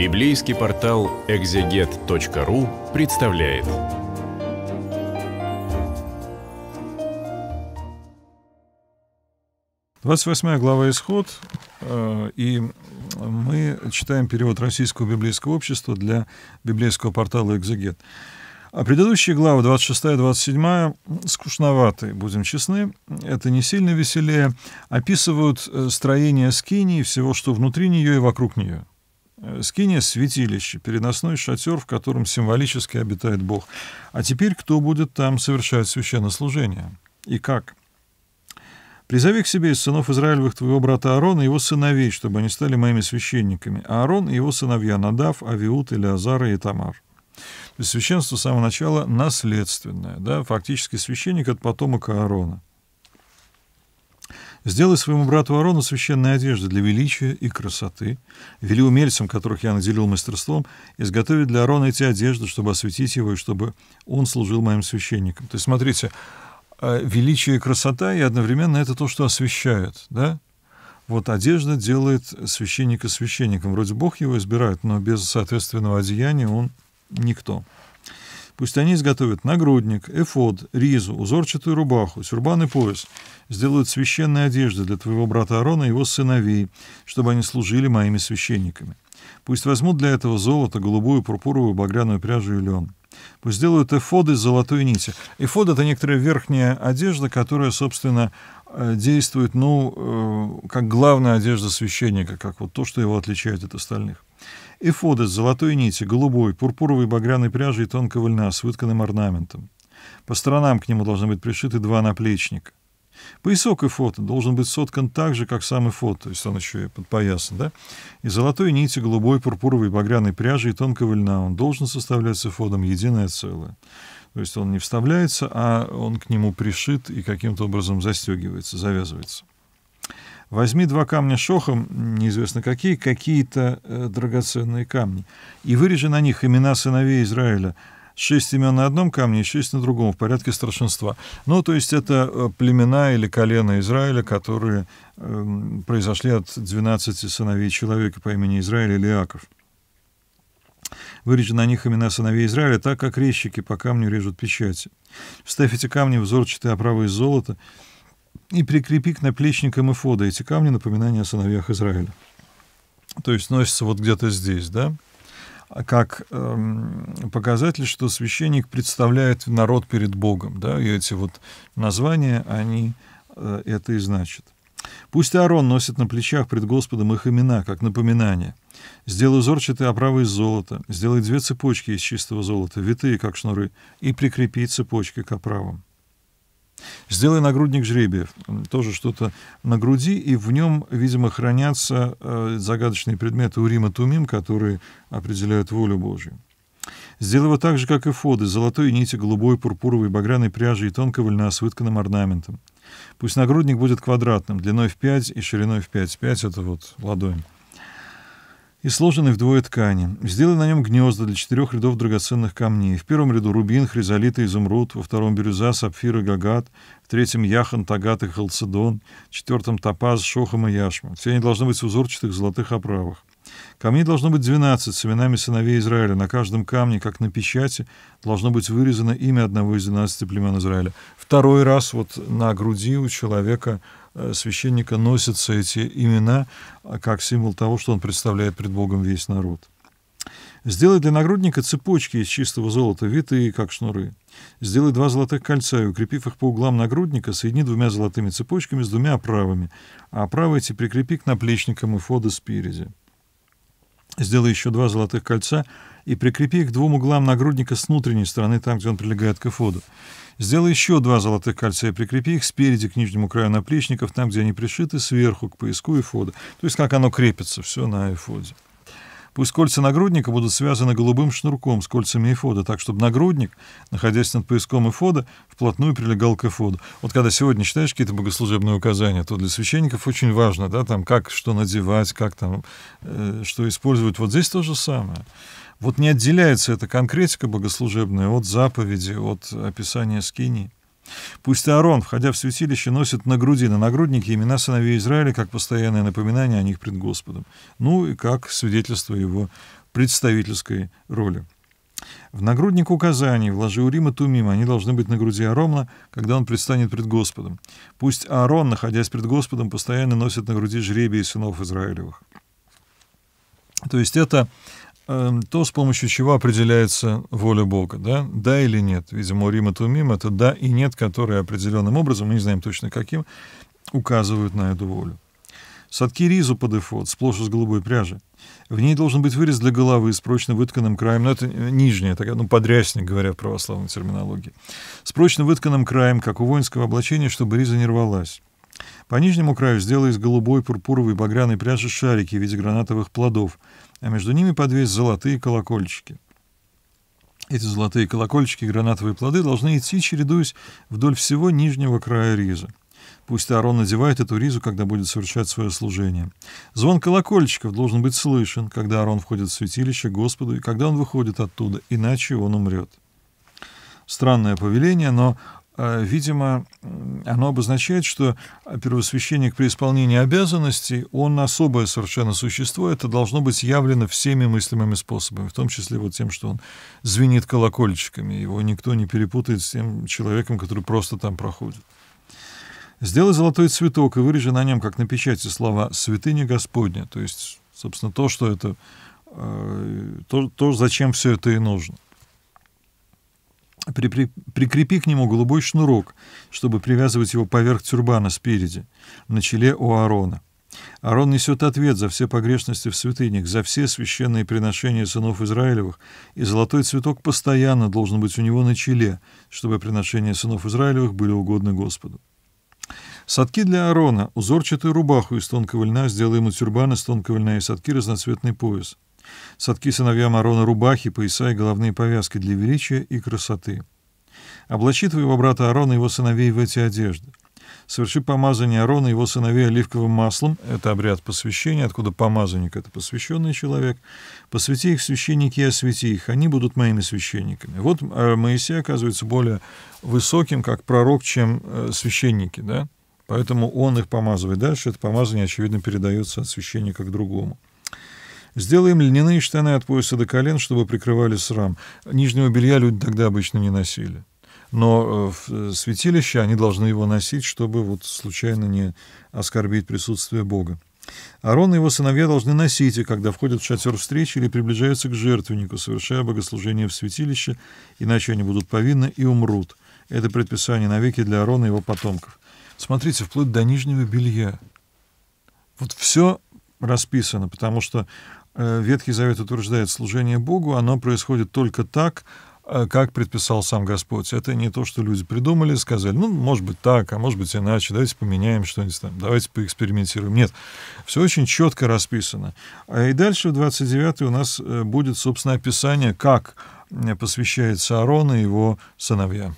Библейский портал экзегет.ру представляет. Двадцать восьмая глава Исход, э, и мы читаем перевод Российского библейского общества для библейского портала «Экзегет». А предыдущие главы, 26-27, и скучноваты, будем честны, это не сильно веселее, описывают э, строение скинии, всего, что внутри нее и вокруг нее. Э, скиния — святилище, переносной шатер, в котором символически обитает Бог. А теперь кто будет там совершать священнослужение? И как? Призови к себе из сынов Израилевых твоего брата Аарона и его сыновей, чтобы они стали моими священниками. Аарон и его сыновья Надав, Авиут, Илиазара и Тамар. То есть священство с самого начала наследственное. Да? Фактически священник — это потомок Аарона. Сделай своему брату Арону священные одежды для величия и красоты. Вели умельцам, которых я наделил мастерством, изготовить для Арона эти одежды, чтобы осветить его и чтобы он служил моим священником. То есть, смотрите, э, величие и красота, и одновременно это то, что освещает, да? Вот одежда делает священника священником. Вроде Бог его избирает, но без соответственного одеяния он никто. Пусть они изготовят нагрудник, эфод, ризу, узорчатую рубаху, сюрбан и пояс, сделают священные одежды для твоего брата Аарона и его сыновей, чтобы они служили моими священниками. Пусть возьмут для этого золото, голубую, пурпуровую, багряную пряжу и лен. Пусть сделают эфоды из золотой нити. Эфод — это некоторая верхняя одежда, которая, собственно, э, действует, ну, э, как главная одежда священника, как вот то, что его отличает от остальных эфода с золотой нити, голубой, пурпуровой багряной пряжей тонкого льна с вытканным орнаментом. По сторонам к нему должны быть пришиты два наплечника. Поясок и фото должен быть соткан так же, как сам и то есть он еще и подпоясан, да? И золотой нити, голубой, пурпуровой, багряной пряжи и тонкого льна он должен составлять с эфодом единое целое. То есть он не вставляется, а он к нему пришит и каким-то образом застегивается, завязывается. Возьми два камня шохом, неизвестно какие, какие-то э, драгоценные камни, и вырежи на них имена сыновей Израиля, шесть имен на одном камне и шесть на другом в порядке старшинства. Ну, то есть это э, племена или колена Израиля, которые э, произошли от 12 сыновей человека по имени Израиль или Иаков. Вырежи на них имена сыновей Израиля, так как резчики по камню режут печати. Вставь эти камни в взорчатые оправы из золота, и прикрепи к наплечникам и фода эти камни напоминания о сыновьях Израиля. То есть носится вот где-то здесь, да? А как эм, показатель, что священник представляет народ перед Богом, да, и эти вот названия, они э, это и значат. Пусть Аарон носит на плечах пред Господом их имена, как напоминание. Сделай узорчатые оправы из золота, сделай две цепочки из чистого золота, витые, как шнуры, и прикрепи цепочки к оправам. Сделай нагрудник жребиев. Тоже что-то на груди, и в нем, видимо, хранятся э, загадочные предметы Урима Тумим, которые определяют волю Божью. Сделай его так же, как и фоды, золотой нити, голубой, пурпуровой, багряной пряжи и тонко вольноосвытканным орнаментом. Пусть нагрудник будет квадратным, длиной в 5 и шириной в 5. 5 — это вот ладонь и сложенный вдвое ткани. Сделай на нем гнезда для четырех рядов драгоценных камней. В первом ряду рубин, хризолит и изумруд, во втором бирюза, сапфир и гагат, в третьем яхан, тагат и халцедон, в четвертом топаз, шохом и яшма. Все они должны быть в узорчатых золотых оправах. Камней должно быть двенадцать с именами сыновей Израиля. На каждом камне, как на печати, должно быть вырезано имя одного из двенадцати племен Израиля. Второй раз вот на груди у человека э, священника носятся эти имена а, как символ того, что он представляет пред Богом весь народ. Сделай для нагрудника цепочки из чистого золота, витые, как шнуры. Сделай два золотых кольца и, укрепив их по углам нагрудника, соедини двумя золотыми цепочками с двумя оправами, а оправы эти прикрепи к наплечникам и фода спереди. Сделай еще два золотых кольца и прикрепи их к двум углам нагрудника с внутренней стороны, там, где он прилегает к эфоду. Сделай еще два золотых кольца и прикрепи их спереди к нижнему краю наплечников, там, где они пришиты, сверху к пояску эфода. То есть как оно крепится все на эфоде. Пусть кольца нагрудника будут связаны голубым шнурком с кольцами эфода, так, чтобы нагрудник, находясь над поиском эфода, вплотную прилегал к эфоду. Вот когда сегодня читаешь какие-то богослужебные указания, то для священников очень важно, да, там, как что надевать, как там, э, что использовать. Вот здесь то же самое. Вот не отделяется эта конкретика богослужебная от заповеди, от описания скинии. Пусть Аарон, входя в святилище, носит на груди, на нагруднике имена сыновей Израиля, как постоянное напоминание о них пред Господом, ну и как свидетельство его представительской роли. В нагрудник указаний, вложи у и Тумима они должны быть на груди Аарона, когда он предстанет пред Господом. Пусть Аарон, находясь пред Господом, постоянно носит на груди жребий сынов Израилевых. То есть это Эм, то, с помощью чего определяется воля Бога, да, да или нет. Видимо, у Рима Тумим это да и нет, которые определенным образом, мы не знаем точно каким, указывают на эту волю. Садки ризу по дефолт, сплошь из голубой пряжи. В ней должен быть вырез для головы с прочно вытканным краем, но ну, это нижняя, такая, ну, подрясник, говоря в православной терминологии, с прочно вытканным краем, как у воинского облачения, чтобы риза не рвалась. По нижнему краю сделай из голубой, пурпуровой, багряной пряжи шарики в виде гранатовых плодов, а между ними подвесь золотые колокольчики. Эти золотые колокольчики и гранатовые плоды должны идти, чередуясь вдоль всего нижнего края ризы, Пусть Аарон надевает эту ризу, когда будет совершать свое служение. Звон колокольчиков должен быть слышен, когда Аарон входит в святилище Господу и когда он выходит оттуда, иначе он умрет. Странное повеление, но а, видимо, оно обозначает, что первосвященник при исполнении обязанностей, он особое совершенно существо, это должно быть явлено всеми мыслимыми способами, в том числе вот тем, что он звенит колокольчиками, его никто не перепутает с тем человеком, который просто там проходит. Сделай золотой цветок и вырежи на нем, как на печати, слова «святыня Господня», то есть, собственно, то, что это, э, то, то зачем все это и нужно – при, при, прикрепи к нему голубой шнурок, чтобы привязывать его поверх тюрбана спереди, на челе у Аарона. Арон несет ответ за все погрешности в святынях, за все священные приношения сынов Израилевых, и золотой цветок постоянно должен быть у него на челе, чтобы приношения сынов Израилевых были угодны Господу. Садки для Аарона, узорчатую рубаху из тонкого льна, сделай ему тюрбан из тонкого льна и садки разноцветный пояс. Садки сыновьям Арона рубахи, пояса и головные повязки для величия и красоты. Облачи твоего брата Арона и его сыновей в эти одежды. Соверши помазание Арона и его сыновей оливковым маслом. Это обряд посвящения, откуда помазанник — это посвященный человек. Посвяти их священники и освети их. Они будут моими священниками. Вот э, Моисей оказывается более высоким как пророк, чем э, священники, да? Поэтому он их помазывает дальше. Это помазание, очевидно, передается от священника к другому. Сделаем льняные штаны от пояса до колен, чтобы прикрывали срам. Нижнего белья люди тогда обычно не носили. Но э, в э, святилище они должны его носить, чтобы вот случайно не оскорбить присутствие Бога. Арон и его сыновья должны носить их, когда входят в шатер встречи или приближаются к жертвеннику, совершая богослужение в святилище, иначе они будут повинны и умрут. Это предписание навеки для Арона и его потомков. Смотрите, вплоть до нижнего белья. Вот все расписано, потому что Э, Ветхий Завет утверждает, служение Богу, оно происходит только так, э, как предписал сам Господь. Это не то, что люди придумали, сказали, ну, может быть так, а может быть иначе, давайте поменяем что-нибудь там, давайте поэкспериментируем. Нет, все очень четко расписано. А и дальше в 29 у нас э, будет, собственно, описание, как посвящается Аарон и его сыновья.